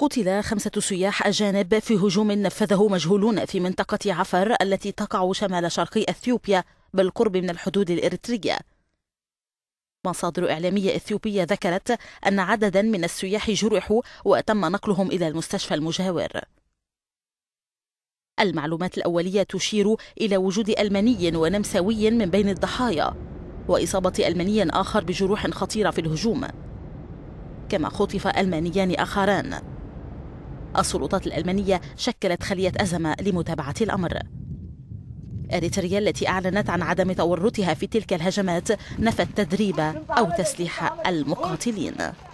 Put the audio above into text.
قتل خمسة سياح أجانب في هجوم نفذه مجهولون في منطقة عفر التي تقع شمال شرقي أثيوبيا بالقرب من الحدود الإريترية مصادر إعلامية إثيوبية ذكرت أن عددا من السياح جرحوا وتم نقلهم إلى المستشفى المجاور المعلومات الأولية تشير إلى وجود ألماني ونمساوي من بين الضحايا وإصابة ألماني آخر بجروح خطيرة في الهجوم كما خطف ألمانيان آخران السلطات الألمانية شكلت خلية أزمة لمتابعة الأمر اريتريا التي اعلنت عن عدم تورطها في تلك الهجمات نفت تدريب او تسليح المقاتلين